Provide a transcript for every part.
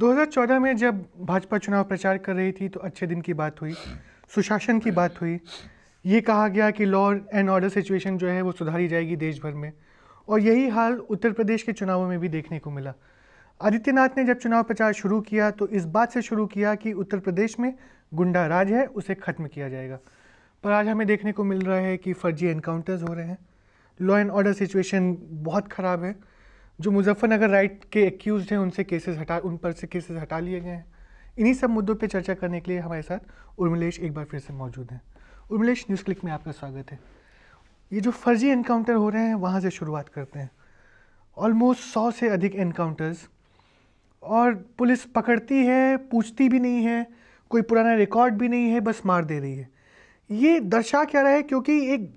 2014 में जब भाजपा चुनाव प्रचार कर रही थी तो अच्छे दिन की बात हुई सुशासन की बात हुई ये कहा गया कि लॉ एंड ऑर्डर सिचुएशन जो है वो सुधारी जाएगी देश भर में और यही हाल उत्तर प्रदेश के चुनावों में भी देखने को मिला आदित्यनाथ ने जब चुनाव प्रचार शुरू किया तो इस बात से शुरू किया कि उत्तर प्रदेश में गुंडा राज है उसे ख़त्म किया जाएगा पर आज हमें देखने को मिल रहा है कि फर्जी एनकाउंटर्स हो रहे हैं लॉ एंड ऑर्डर सिचुएशन बहुत ख़राब है जो मुजफ्फरनगर राइट के एक्यूज हैं उनसे केसेस हटा उन पर से केसेस हटा लिए गए हैं इन्हीं सब मुद्दों पर चर्चा करने के लिए हमारे साथ उर्मिलेश एक बार फिर से मौजूद हैं उर्मिलेश न्यूज़ क्लिक में आपका स्वागत है ये जो फर्जी एनकाउंटर हो रहे हैं वहाँ से शुरुआत करते हैं ऑलमोस्ट सौ से अधिक एनकाउंटर्स और पुलिस पकड़ती है पूछती भी नहीं है कोई पुराना रिकॉर्ड भी नहीं है बस मार दे रही है ये दर्शा क्या रहा है क्योंकि एक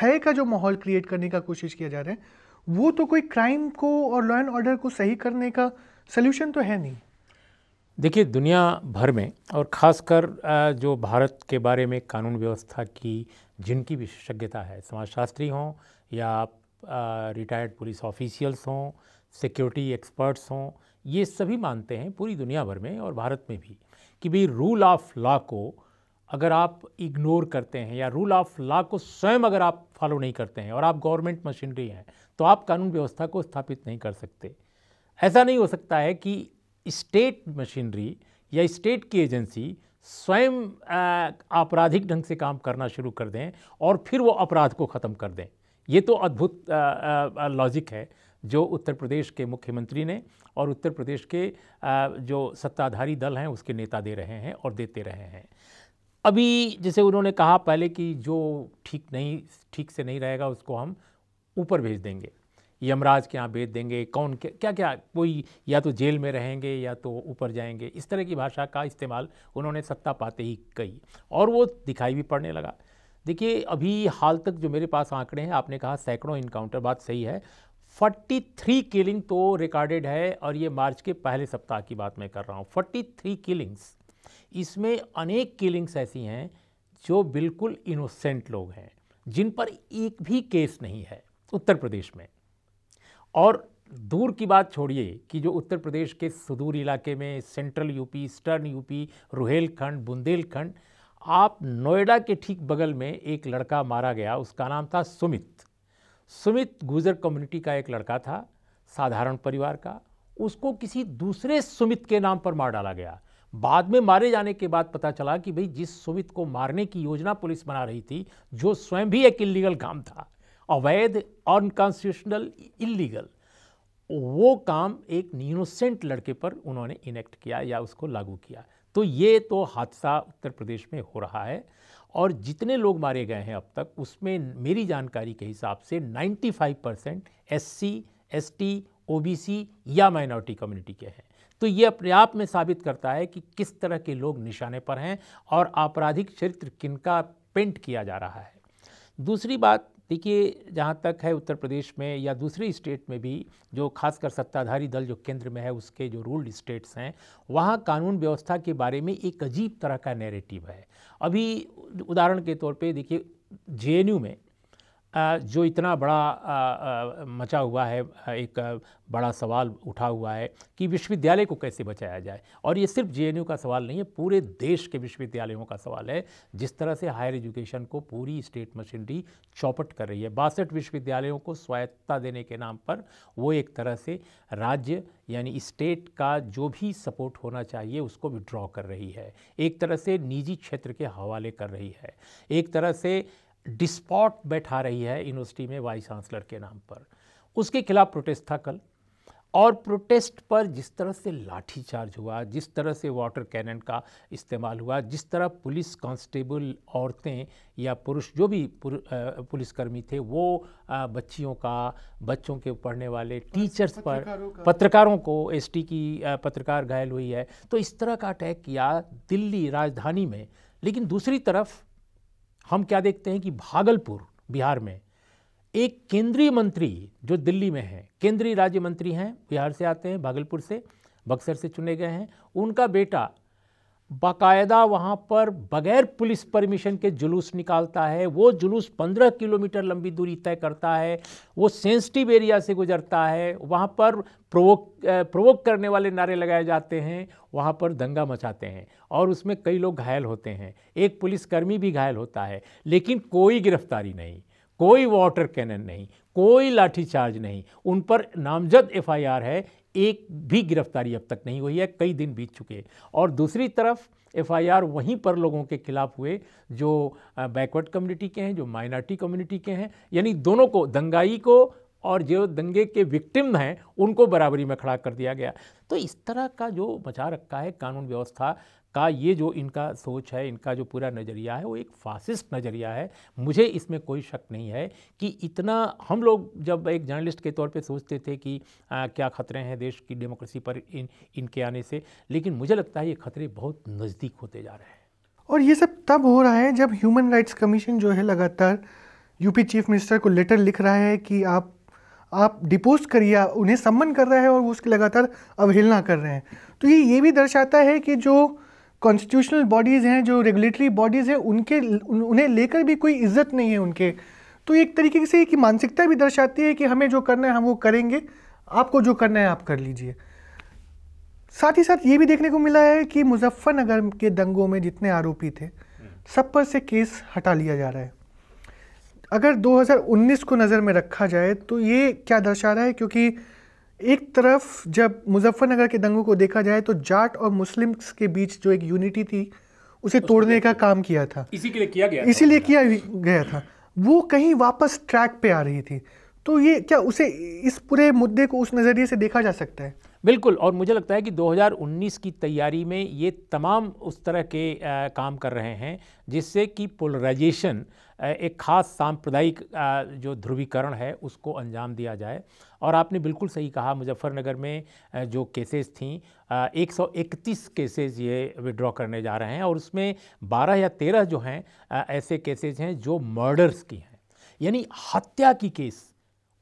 भय का जो माहौल क्रिएट करने का कोशिश किया जा रहा है वो तो कोई क्राइम को और लॉ एंड ऑर्डर को सही करने का सोल्यूशन तो है नहीं देखिए दुनिया भर में और ख़ासकर जो भारत के बारे में कानून व्यवस्था की जिनकी विशेषज्ञता है समाजशास्त्री हों या रिटायर्ड पुलिस ऑफिशियल्स हों सिक्योरिटी एक्सपर्ट्स हों ये सभी मानते हैं पूरी दुनिया भर में और भारत में भी कि भाई रूल ऑफ लॉ को अगर आप इग्नोर करते हैं या रूल ऑफ लॉ को स्वयं अगर आप फॉलो नहीं करते हैं और आप गवर्नमेंट मशीनरी हैं तो आप कानून व्यवस्था को स्थापित नहीं कर सकते ऐसा नहीं हो सकता है कि स्टेट मशीनरी या स्टेट की एजेंसी स्वयं आपराधिक ढंग से काम करना शुरू कर दें और फिर वो अपराध को ख़त्म कर दें ये तो अद्भुत लॉजिक है जो उत्तर प्रदेश के मुख्यमंत्री ने और उत्तर प्रदेश के जो सत्ताधारी दल हैं उसके नेता दे रहे हैं और देते रहे हैं अभी जैसे उन्होंने कहा पहले कि जो ठीक नहीं ठीक से नहीं रहेगा उसको हम ऊपर भेज देंगे यमराज के यहाँ भेज देंगे कौन क्या, क्या क्या कोई या तो जेल में रहेंगे या तो ऊपर जाएंगे इस तरह की भाषा का इस्तेमाल उन्होंने सत्ता पाते ही कही और वो दिखाई भी पड़ने लगा देखिए अभी हाल तक जो मेरे पास आंकड़े हैं आपने कहा सैकड़ों इनकाउंटर बात सही है 43 किलिंग तो रिकॉर्डेड है और ये मार्च के पहले सप्ताह की बात मैं कर रहा हूँ 43 किलिंग्स इसमें अनेक किलिंग्स ऐसी हैं जो बिल्कुल इनोसेंट लोग हैं जिन पर एक भी केस नहीं है उत्तर प्रदेश में और दूर की बात छोड़िए कि जो उत्तर प्रदेश के सुदूर इलाके में central UP eastern UP Rohilkhand Bundelkhand आप नोएडा के ठीक बगल में एक लड़का मारा गया उसका नाम था सुमित सुमित गुजर कम्युनिटी का एक लड़का था साधारण परिवार का उसको किसी दूसरे सुमित के नाम पर मार डाला गया बाद में मारे जाने के बाद पता चला कि भाई जिस सुमित को मारने की योजना पुलिस बना रही थी जो स्वयं भी एक इलीगल काम था अवैध अनकॉन्स्टिट्यूशनल इलीगल वो काम एक इनोसेंट लड़के पर उन्होंने इनेक्ट किया या उसको लागू किया तो ये तो हादसा उत्तर प्रदेश में हो रहा है और जितने लोग मारे गए हैं अब तक उसमें मेरी जानकारी के हिसाब से 95 percent S C S T O B C या माइनॉरिटी कम्युनिटी के हैं तो ये अपने आप में साबित करता है कि किस तरह के लोग निशाने पर हैं और आपराधिक चरित्र किनका पेंट किया जा रहा है दूसरी बात देखिए जहाँ तक है उत्तर प्रदेश में या दूसरे स्टेट में भी जो खासकर सत्ताधारी दल जो केंद्र में है उसके जो रूल्ड स्टेट्स हैं वहाँ कानून व्यवस्था के बारे में एक अजीब तरह का नैरेटिव है अभी उदाहरण के तौर पे देखिए जे में जो इतना बड़ा मचा हुआ है एक बड़ा सवाल उठा हुआ है कि विश्वविद्यालय को कैसे बचाया जाए और ये सिर्फ जे का सवाल नहीं है पूरे देश के विश्वविद्यालयों का सवाल है जिस तरह से हायर एजुकेशन को पूरी स्टेट मशीनरी चौपट कर रही है बासठ विश्वविद्यालयों को स्वायत्ता देने के नाम पर वो एक तरह से राज्य यानी स्टेट का जो भी सपोर्ट होना चाहिए उसको विड्रॉ कर रही है एक तरह से निजी क्षेत्र के हवाले कर रही है एक तरह से डिस्पॉट बैठा रही है यूनिवर्सिटी में वाइस चांसलर के नाम पर उसके खिलाफ प्रोटेस्ट था कल और प्रोटेस्ट पर जिस तरह से लाठीचार्ज हुआ जिस तरह से वाटर कैनन का इस्तेमाल हुआ जिस तरह पुलिस कांस्टेबल औरतें या पुरुष जो भी पुर, पुलिसकर्मी थे वो बच्चियों का बच्चों के पढ़ने वाले टीचर्स पर पत्रकारों को एसटी की पत्रकार घायल हुई है तो इस तरह का अटैक किया दिल्ली राजधानी में लेकिन दूसरी तरफ हम क्या देखते हैं कि भागलपुर बिहार में एक केंद्रीय मंत्री जो दिल्ली में है केंद्रीय राज्य मंत्री हैं बिहार से आते हैं भागलपुर से बक्सर से चुने गए हैं उनका बेटा बाकायदा वहाँ पर बगैर पुलिस परमिशन के जुलूस निकालता है वो जुलूस 15 किलोमीटर लंबी दूरी तय करता है वो सेंसिटिव एरिया से गुजरता है वहाँ पर प्रोवोक प्रोवोक करने वाले नारे लगाए जाते हैं वहाँ पर दंगा मचाते हैं और उसमें कई लोग घायल होते हैं एक पुलिसकर्मी भी घायल होता है लेकिन कोई गिरफ्तारी नहीं कोई वाटर कैनन नहीं कोई लाठीचार्ज नहीं उन पर नामजद एफआईआर है एक भी गिरफ्तारी अब तक नहीं हुई है कई दिन बीत चुके और दूसरी तरफ एफआईआर वहीं पर लोगों के खिलाफ हुए जो बैकवर्ड कम्युनिटी के हैं जो माइनॉरिटी कम्युनिटी के हैं यानी दोनों को दंगाई को और जो दंगे के विक्टिम हैं उनको बराबरी में खड़ा कर दिया गया तो इस तरह का जो मचा रखा है कानून व्यवस्था का ये जो इनका सोच है इनका जो पूरा नज़रिया है वो एक फासिस्ट नज़रिया है मुझे इसमें कोई शक नहीं है कि इतना हम लोग जब एक जर्नलिस्ट के तौर पे सोचते थे कि आ, क्या ख़तरे हैं देश की डेमोक्रेसी पर इन इनके आने से लेकिन मुझे लगता है ये ख़तरे बहुत नज़दीक होते जा रहे हैं और ये सब तब हो रहा है जब ह्यूमन राइट्स कमीशन जो है लगातार यूपी चीफ मिनिस्टर को लेटर लिख रहा है कि आप आप डिपोज करिए उन्हें सम्मन कर रहा है और वो उसकी लगातार अवहेलना कर रहे हैं तो ये ये भी दर्शाता है कि जो कॉन्स्टिट्यूशनल बॉडीज़ हैं जो रेगुलेटरी बॉडीज़ हैं उनके उन्हें लेकर भी कोई इज्जत नहीं है उनके तो एक तरीके से एक मानसिकता भी दर्शाती है कि हमें जो करना है हम वो करेंगे आपको जो करना है आप कर लीजिए साथ ही साथ ये भी देखने को मिला है कि मुजफ्फरनगर के दंगों में जितने आरोपी थे सब पर से केस हटा लिया जा रहा है अगर 2019 को नज़र में रखा जाए तो ये क्या दर्शा रहा है क्योंकि एक तरफ जब मुजफ्फरनगर के दंगों को देखा जाए तो जाट और मुस्लिम्स के बीच जो एक यूनिटी थी उसे तोड़ने का काम किया था इसी के लिए किया गया इसीलिए किया गया था वो कहीं वापस ट्रैक पे आ रही थी तो ये क्या उसे इस पूरे मुद्दे को उस नज़रिए से देखा जा सकता है बिल्कुल और मुझे लगता है कि 2019 की तैयारी में ये तमाम उस तरह के आ, काम कर रहे हैं जिससे कि पोलराइजेशन एक खास सांप्रदायिक जो ध्रुवीकरण है उसको अंजाम दिया जाए और आपने बिल्कुल सही कहा मुजफ्फरनगर में जो केसेस थी एक सौ इकतीस केसेज ये विड्रॉ करने जा रहे हैं और उसमें बारह या तेरह जो हैं ऐसे केसेज हैं जो मर्डर्स की हैं यानी हत्या की केस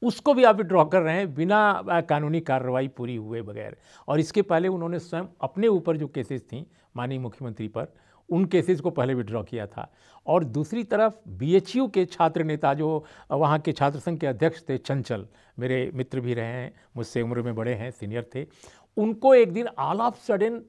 उसको भी आप विड्रॉ कर रहे हैं बिना कानूनी कार्रवाई पूरी हुए बगैर और इसके पहले उन्होंने स्वयं अपने ऊपर जो केसेस थी माननीय मुख्यमंत्री पर उन केसेस को पहले विड्रॉ किया था और दूसरी तरफ बीएचयू के छात्र नेता जो वहाँ के छात्र संघ के अध्यक्ष थे चंचल मेरे मित्र भी रहे हैं मुझसे उम्र में बड़े हैं सीनियर थे उनको एक दिन आल ऑफ सडन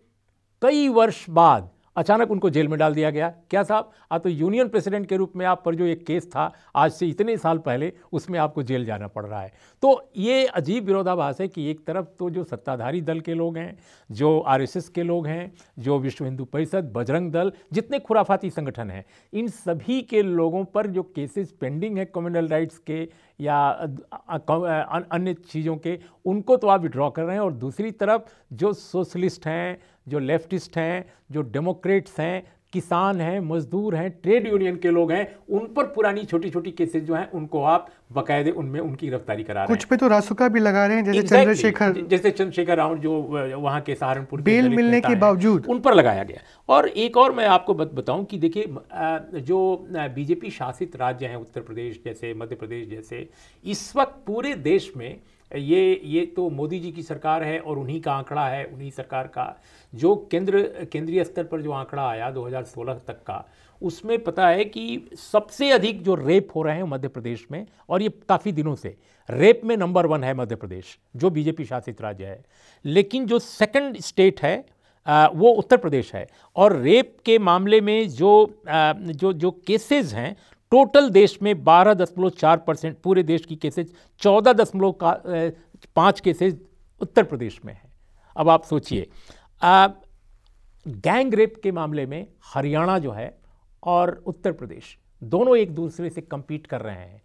कई वर्ष बाद अचानक उनको जेल में डाल दिया गया क्या साहब आ तो यूनियन प्रेसिडेंट के रूप में आप पर जो एक केस था आज से इतने साल पहले उसमें आपको जेल जाना पड़ रहा है तो ये अजीब विरोधाभास है कि एक तरफ तो जो सत्ताधारी दल के लोग हैं जो आर के लोग हैं जो विश्व हिंदू परिषद बजरंग दल जितने खुराफाती संगठन हैं इन सभी के लोगों पर जो केसेस पेंडिंग है कम्यूनल राइट्स के या अन्य चीज़ों के उनको तो आप विड्रॉ कर रहे हैं और दूसरी तरफ जो सोशलिस्ट हैं जो लेफ्टिस्ट हैं जो डेमोक्रेट्स हैं किसान हैं मजदूर हैं ट्रेड यूनियन के लोग हैं उन पर पुरानी छोटी छोटी केसेस जो हैं उनको आप बकायदे उनमें उनकी गिरफ्तारी करा रहे हैं कुछ पे तो रासुका भी लगा रहे हैं जैसे exactly, चंद्रशेखर जैसे चंद्रशेखर राव जो वहाँ के सहारनपुर बेल मिलने के बावजूद उन पर लगाया गया और एक और मैं आपको बत, बताऊं कि देखिए जो बीजेपी शासित राज्य हैं उत्तर प्रदेश जैसे मध्य प्रदेश जैसे इस वक्त पूरे देश में ये ये तो मोदी जी की सरकार है और उन्हीं का आंकड़ा है उन्हीं सरकार का जो केंद्र केंद्रीय स्तर पर जो आंकड़ा आया 2016 तक का उसमें पता है कि सबसे अधिक जो रेप हो रहे हैं मध्य प्रदेश में और ये काफ़ी दिनों से रेप में नंबर वन है मध्य प्रदेश जो बीजेपी शासित राज्य है लेकिन जो सेकंड स्टेट है वो उत्तर प्रदेश है और रेप के मामले में जो जो जो केसेस हैं टोटल देश में 12.4 परसेंट पूरे देश की केसेज चौदह दशमलव पाँच केसेज उत्तर प्रदेश में हैं अब आप सोचिए गैंग रेप के मामले में हरियाणा जो है और उत्तर प्रदेश दोनों एक दूसरे से कम्पीट कर रहे हैं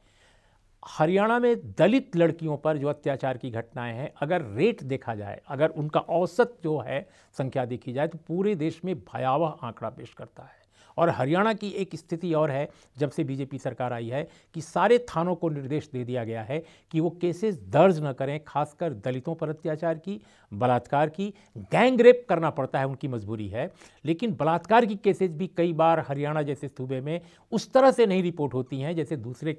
हरियाणा में दलित लड़कियों पर जो अत्याचार की घटनाएं हैं अगर रेट देखा जाए अगर उनका औसत जो है संख्या देखी जाए तो पूरे देश में भयावह आंकड़ा पेश करता है और हरियाणा की एक स्थिति और है जब से बीजेपी सरकार आई है कि सारे थानों को निर्देश दे दिया गया है कि वो केसेस दर्ज न करें खासकर दलितों पर अत्याचार की बलात्कार की गैंग रेप करना पड़ता है उनकी मजबूरी है लेकिन बलात्कार की केसेज भी कई बार हरियाणा जैसे सूबे में उस तरह से नहीं रिपोर्ट होती हैं जैसे दूसरे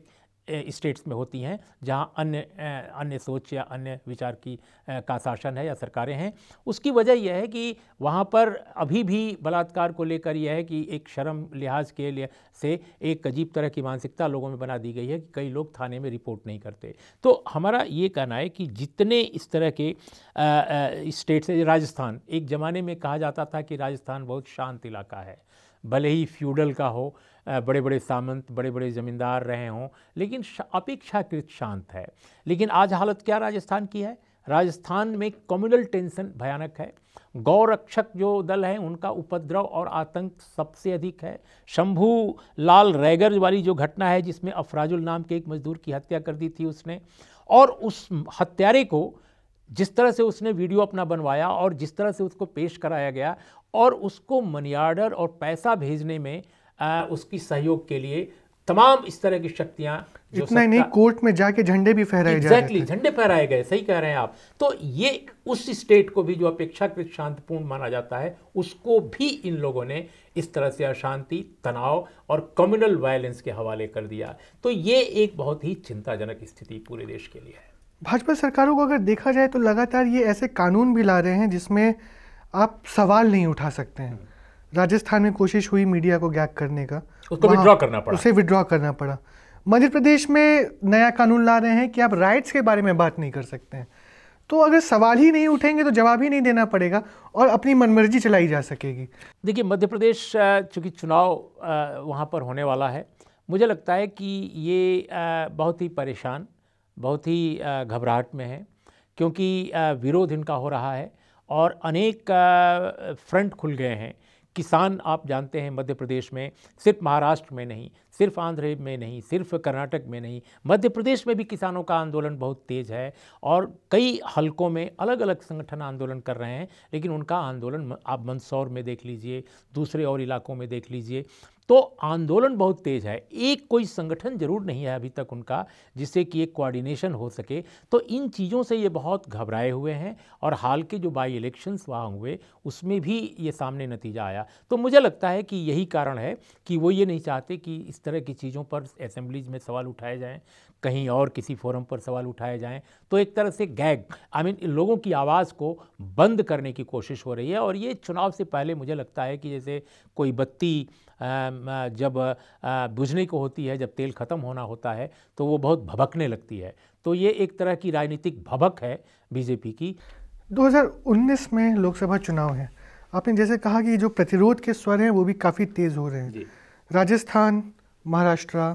स्टेट्स में होती हैं जहाँ अन्य अन्य सोच या अन्य विचार की का शासन है या सरकारें हैं उसकी वजह यह है कि वहाँ पर अभी भी बलात्कार को लेकर यह है कि एक शर्म लिहाज के लिए से एक अजीब तरह की मानसिकता लोगों में बना दी गई है कि कई लोग थाने में रिपोर्ट नहीं करते तो हमारा ये कहना है कि जितने इस तरह के स्टेट्स हैं राजस्थान एक ज़माने में कहा जाता था कि राजस्थान बहुत शांत इलाका है भले ही फ्यूडल का हो बड़े बड़े सामंत बड़े बड़े ज़मींदार रहे हों लेकिन अपेक्षाकृत शांत है लेकिन आज हालत क्या राजस्थान की है राजस्थान में कम्युनल टेंशन भयानक है गौरक्षक जो दल है उनका उपद्रव और आतंक सबसे अधिक है शंभू लाल रैगर वाली जो घटना है जिसमें अफराजुल नाम के एक मजदूर की हत्या कर दी थी उसने और उस हत्यारे को जिस तरह से उसने वीडियो अपना बनवाया और जिस तरह से उसको पेश कराया गया और उसको मनी और पैसा भेजने में आ, उसकी सहयोग के लिए तमाम इस तरह की शक्तियां इतना ही नहीं कोर्ट में जाके झंडे भी फहराए रहे हैं झंडे फहराए गए सही कह रहे हैं आप तो ये उस स्टेट को भी जो अपेक्षाकृत शांतिपूर्ण माना जाता है उसको भी इन लोगों ने इस तरह से अशांति तनाव और कम्युनल वायलेंस के हवाले कर दिया तो ये एक बहुत ही चिंताजनक स्थिति पूरे देश के लिए है भाजपा सरकारों को अगर देखा जाए तो लगातार ये ऐसे कानून भी ला रहे हैं जिसमें आप सवाल नहीं उठा सकते हैं राजस्थान में कोशिश हुई मीडिया को गैक करने का उसको विड्रॉ करना पड़ा उसे विड्रॉ करना पड़ा मध्य प्रदेश में नया कानून ला रहे हैं कि आप राइट्स के बारे में बात नहीं कर सकते हैं तो अगर सवाल ही नहीं उठेंगे तो जवाब ही नहीं देना पड़ेगा और अपनी मनमर्जी चलाई जा सकेगी देखिए मध्य प्रदेश चूँकि चुनाव वहाँ पर होने वाला है मुझे लगता है कि ये बहुत ही परेशान बहुत ही घबराहट में है क्योंकि विरोध इनका हो रहा है और अनेक फ्रंट खुल गए हैं किसान आप जानते हैं मध्य प्रदेश में सिर्फ महाराष्ट्र में नहीं सिर्फ आंध्र में नहीं सिर्फ कर्नाटक में नहीं मध्य प्रदेश में भी किसानों का आंदोलन बहुत तेज़ है और कई हलकों में अलग अलग संगठन आंदोलन कर रहे हैं लेकिन उनका आंदोलन आप मंदसौर में देख लीजिए दूसरे और इलाकों में देख लीजिए तो आंदोलन बहुत तेज है एक कोई संगठन जरूर नहीं है अभी तक उनका जिससे कि एक कोऑर्डिनेशन हो सके तो इन चीज़ों से ये बहुत घबराए हुए हैं और हाल के जो बाई इलेक्शंस वहाँ हुए उसमें भी ये सामने नतीजा आया तो मुझे लगता है कि यही कारण है कि वो ये नहीं चाहते कि इस तरह की चीज़ों पर असेंबलीज में सवाल उठाए जाएँ कहीं और किसी फोरम पर सवाल उठाए जाएँ तो एक तरह से गैग आई मीन लोगों की आवाज़ को बंद करने की कोशिश हो रही है और ये चुनाव से पहले मुझे लगता है कि जैसे कोई बत्ती जब बुझने को होती है जब तेल ख़त्म होना होता है तो वो बहुत भभकने लगती है तो ये एक तरह की राजनीतिक भभक है बीजेपी की 2019 में लोकसभा चुनाव है आपने जैसे कहा कि जो प्रतिरोध के स्वर हैं वो भी काफ़ी तेज़ हो रहे हैं राजस्थान महाराष्ट्र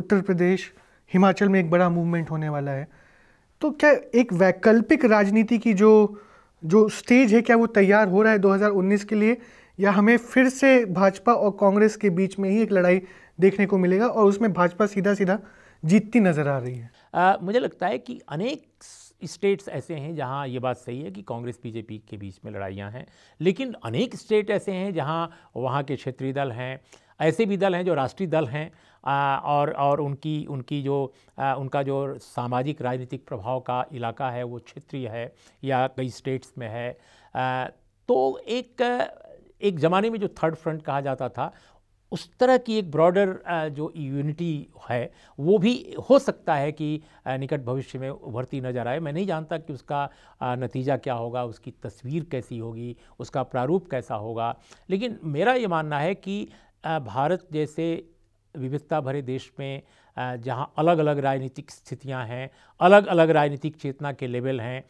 उत्तर प्रदेश हिमाचल में एक बड़ा मूवमेंट होने वाला है तो क्या एक वैकल्पिक राजनीति की जो जो स्टेज है क्या वो तैयार हो रहा है 2019 के लिए या हमें फिर से भाजपा और कांग्रेस के बीच में ही एक लड़ाई देखने को मिलेगा और उसमें भाजपा सीधा सीधा जीतती नज़र आ रही है आ, मुझे लगता है कि अनेक स्टेट्स ऐसे हैं जहां ये बात सही है कि कांग्रेस बीजेपी के बीच में लड़ाइयां हैं लेकिन अनेक स्टेट ऐसे हैं जहां वहां के क्षेत्रीय दल हैं ऐसे भी दल हैं जो राष्ट्रीय दल हैं और और उनकी उनकी जो उनका जो सामाजिक राजनीतिक प्रभाव का इलाका है वो क्षेत्रीय है या कई स्टेट्स में है तो एक एक ज़माने में जो थर्ड फ्रंट कहा जाता था उस तरह की एक ब्रॉडर जो यूनिटी है वो भी हो सकता है कि निकट भविष्य में उभरती नजर आए मैं नहीं जानता कि उसका नतीजा क्या होगा उसकी तस्वीर कैसी होगी उसका प्रारूप कैसा होगा लेकिन मेरा ये मानना है कि भारत जैसे विविधता भरे देश में जहाँ अलग अलग राजनीतिक स्थितियाँ हैं अलग अलग राजनीतिक चेतना के लेवल हैं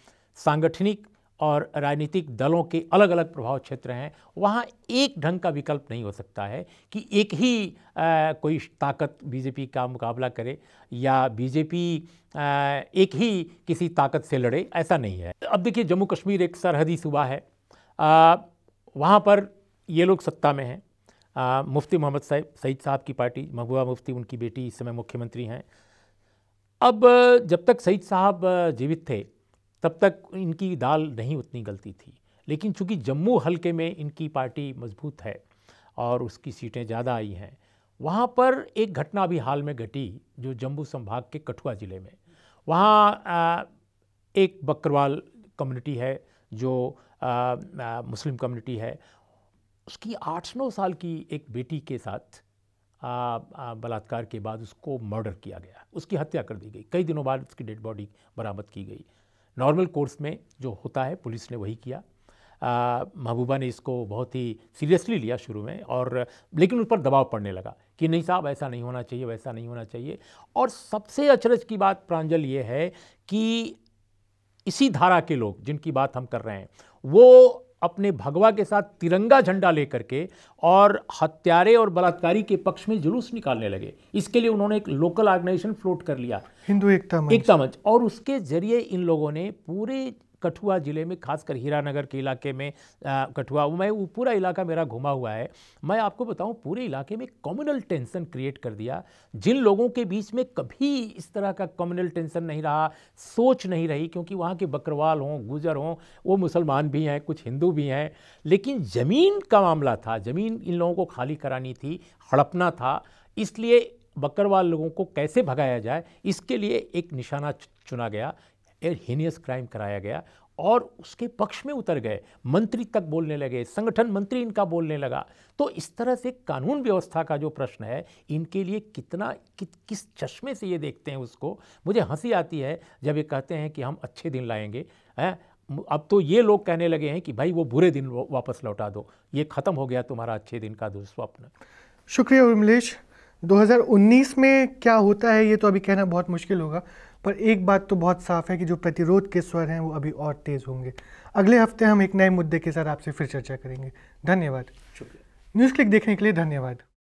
सांगठनिक और राजनीतिक दलों के अलग अलग प्रभाव क्षेत्र हैं वहाँ एक ढंग का विकल्प नहीं हो सकता है कि एक ही आ, कोई ताकत बीजेपी का मुकाबला करे या बीजेपी आ, एक ही किसी ताकत से लड़े ऐसा नहीं है अब देखिए जम्मू कश्मीर एक सरहदी सूबा है आ, वहाँ पर ये लोग सत्ता में हैं मुफ्ती मोहम्मद साहब सईद साहब की पार्टी महबूबा मुफ्ती उनकी बेटी इस समय मुख्यमंत्री हैं अब जब तक सईद साहब जीवित थे तब तक इनकी दाल नहीं उतनी गलती थी लेकिन चूंकि जम्मू हलके में इनकी पार्टी मजबूत है और उसकी सीटें ज़्यादा आई हैं वहाँ पर एक घटना अभी हाल में घटी जो जम्मू संभाग के कठुआ ज़िले में वहाँ एक बकरवाल कम्युनिटी है जो आ, आ, मुस्लिम कम्युनिटी है उसकी आठ नौ साल की एक बेटी के साथ आ, बलात्कार के बाद उसको मर्डर किया गया उसकी हत्या कर दी गई कई दिनों बाद उसकी डेड बॉडी बरामद की गई नॉर्मल कोर्स में जो होता है पुलिस ने वही किया महबूबा ने इसको बहुत ही सीरियसली लिया शुरू में और लेकिन उन पर दबाव पड़ने लगा कि नहीं साहब ऐसा नहीं होना चाहिए वैसा नहीं होना चाहिए और सबसे अचरज की बात प्रांजल ये है कि इसी धारा के लोग जिनकी बात हम कर रहे हैं वो अपने भगवा के साथ तिरंगा झंडा लेकर के और हत्यारे और बलात्कारी के पक्ष में जुलूस निकालने लगे इसके लिए उन्होंने एक लोकल ऑर्गेनाइजेशन फ्लोट कर लिया हिंदू एकता मंच एकता मंच और उसके जरिए इन लोगों ने पूरे कठुआ ज़िले में खासकर हीरानगर के इलाके में कठुआ मैं वो पूरा इलाका मेरा घुमा हुआ है मैं आपको बताऊं पूरे इलाके में कम्युनल टेंशन क्रिएट कर दिया जिन लोगों के बीच में कभी इस तरह का कम्युनल टेंशन नहीं रहा सोच नहीं रही क्योंकि वहाँ के बकरवाल हों गुजर हों वो मुसलमान भी हैं कुछ हिंदू भी हैं लेकिन ज़मीन का मामला था ज़मीन इन लोगों को खाली करानी थी हड़पना था इसलिए बकरवाल लोगों को कैसे भगाया जाए इसके लिए एक निशाना चुना गया एक हीनियस क्राइम कराया गया और उसके पक्ष में उतर गए मंत्री तक बोलने लगे संगठन मंत्री इनका बोलने लगा तो इस तरह से कानून व्यवस्था का जो प्रश्न है इनके लिए कितना कि, किस चश्मे से ये देखते हैं उसको मुझे हंसी आती है जब ये कहते हैं कि हम अच्छे दिन लाएंगे है? अब तो ये लोग कहने लगे हैं कि भाई वो बुरे दिन वापस लौटा दो ये ख़त्म हो गया तुम्हारा अच्छे दिन का दुस्वप्न शुक्रिया उर्मिलेश 2019 में क्या होता है ये तो अभी कहना बहुत मुश्किल होगा पर एक बात तो बहुत साफ है कि जो प्रतिरोध के स्वर हैं वो अभी और तेज़ होंगे अगले हफ्ते हम एक नए मुद्दे के साथ आपसे फिर चर्चा करेंगे धन्यवाद शुक्रिया न्यूज़ क्लिक देखने के लिए धन्यवाद